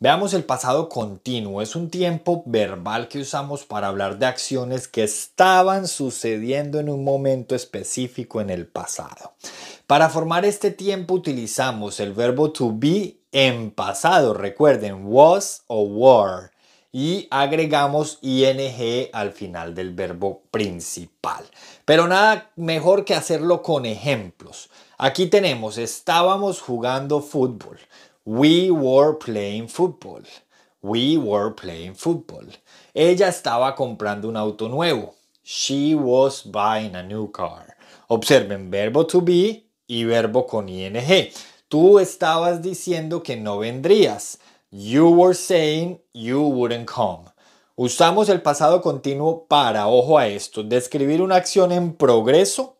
Veamos el pasado continuo. Es un tiempo verbal que usamos para hablar de acciones que estaban sucediendo en un momento específico en el pasado. Para formar este tiempo utilizamos el verbo to be en pasado, recuerden, was o were, y agregamos ing al final del verbo principal. Pero nada mejor que hacerlo con ejemplos. Aquí tenemos, estábamos jugando fútbol. We were playing football. We were playing football. Ella estaba comprando un auto nuevo. She was buying a new car. Observen verbo to be y verbo con ing. Tú estabas diciendo que no vendrías. You were saying you wouldn't come. Usamos el pasado continuo para, ojo a esto, describir una acción en progreso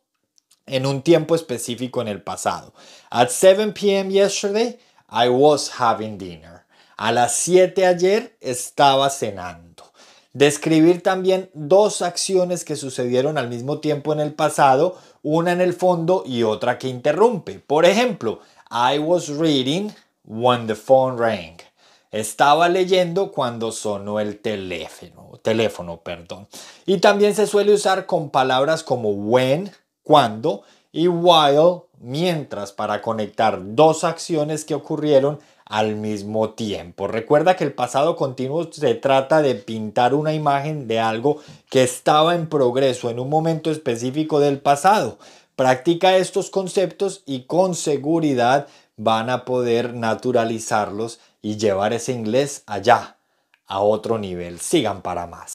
en un tiempo específico en el pasado. At 7 p.m. yesterday, I was having dinner. A las 7 ayer estaba cenando. Describir también dos acciones que sucedieron al mismo tiempo en el pasado, una en el fondo y otra que interrumpe. Por ejemplo, I was reading when the phone rang. Estaba leyendo cuando sonó el teléfono, teléfono, perdón. Y también se suele usar con palabras como when, cuando y while, mientras, para conectar dos acciones que ocurrieron al mismo tiempo. Recuerda que el pasado continuo se trata de pintar una imagen de algo que estaba en progreso en un momento específico del pasado. Practica estos conceptos y con seguridad van a poder naturalizarlos y llevar ese inglés allá, a otro nivel. Sigan para más.